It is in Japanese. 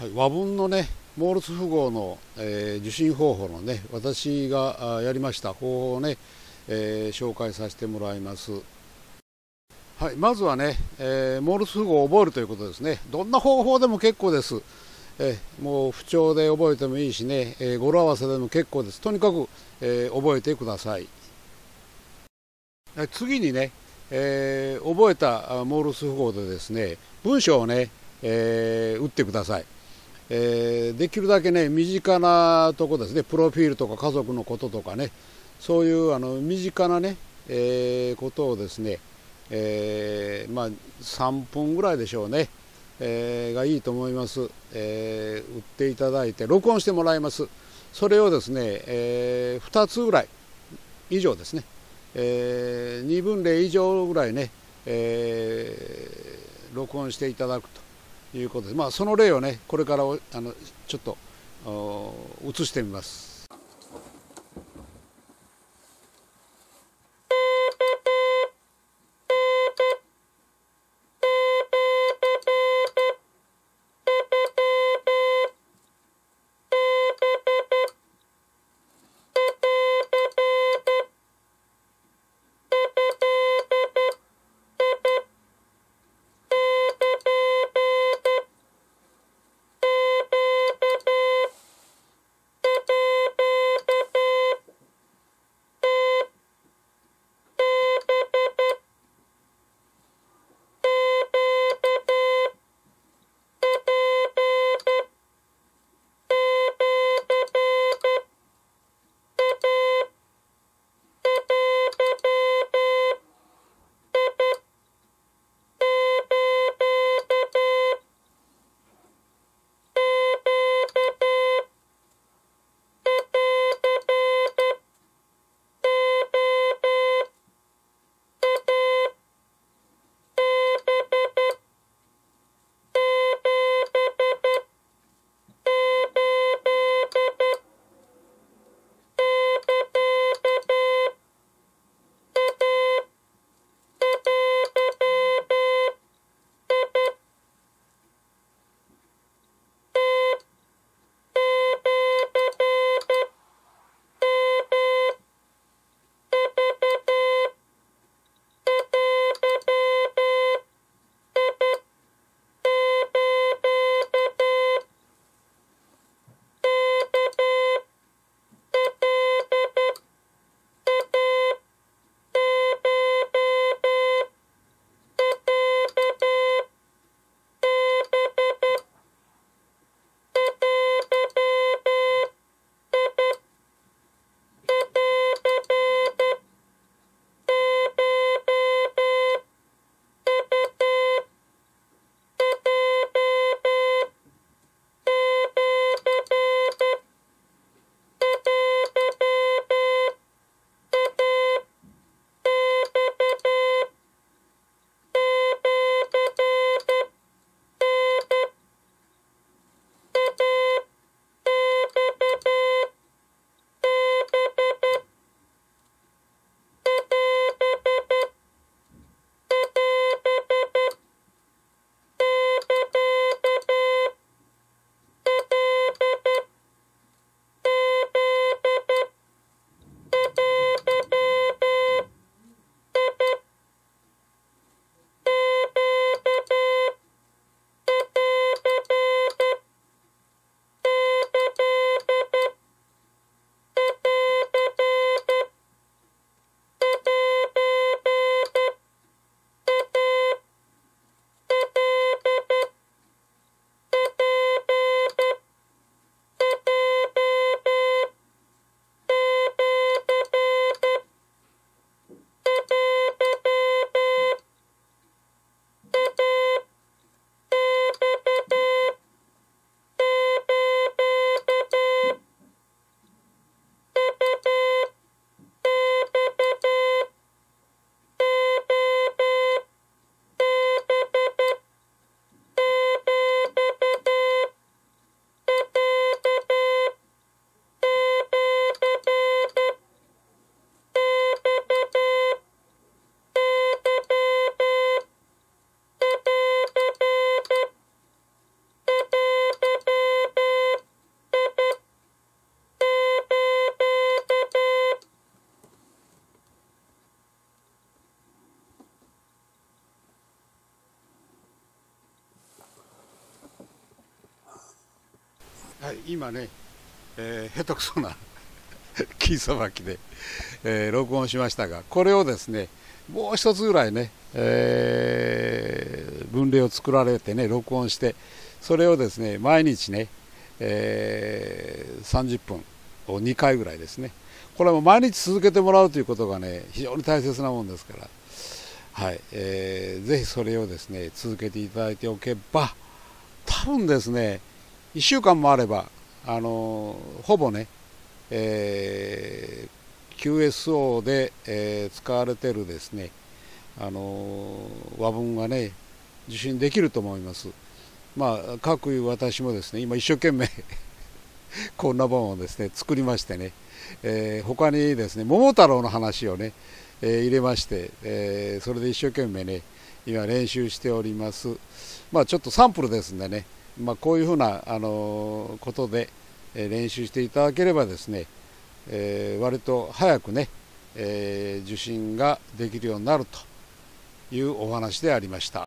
はい、和文のねモールス符号の、えー、受信方法のね私がやりました方法をね、えー、紹介させてもらいます。はい、まずはね、えー、モールス符号を覚えるということですね。どんな方法でも結構です。えもう不調で覚えてもいいしね、え語呂合わせでも結構です。とにかく、え覚えてください。次にね、え覚えたモールス符号でですね、文章をね、え打ってください。えー、できるだけね身近なとこですねプロフィールとか家族のこととかねそういうあの身近なね、えー、ことをですね、えー、まあ、3分ぐらいでしょうね、えがいいと思います、え売っていただいて録音してもらいますそれをですね、え2つぐらい以上ですね、え2分例以上ぐらいね、え録音していただくということで、まあ、その例をねこれからあのちょっと映してみます。はい、今ね、えー、下手くそな木 さばきで、えー、録音しましたがこれをですねもう一つぐらいね、えー、分類を作られてね録音してそれをですね毎日ね、えー、30分を2回ぐらいですねこれも毎日続けてもらうということがね非常に大切なもんですから、はいえー、ぜひそれをですね続けていただいておけば多分ですね1週間もあれば、あのほぼね、えー、QSO で、えー、使われてるですね、あの和文がね受信できると思います。まあ、各いう私もですね今一生懸命 こんな本をですね作りましてね、えー、他にですね桃太郎の話をね、えー、入れまして、えー、それで一生懸命ね今練習しておりますまあちょっとサンプルですんでねまあ、こういうふうなあのことで練習していただければですね、えー、割と早くね、えー、受診ができるようになるというお話でありました。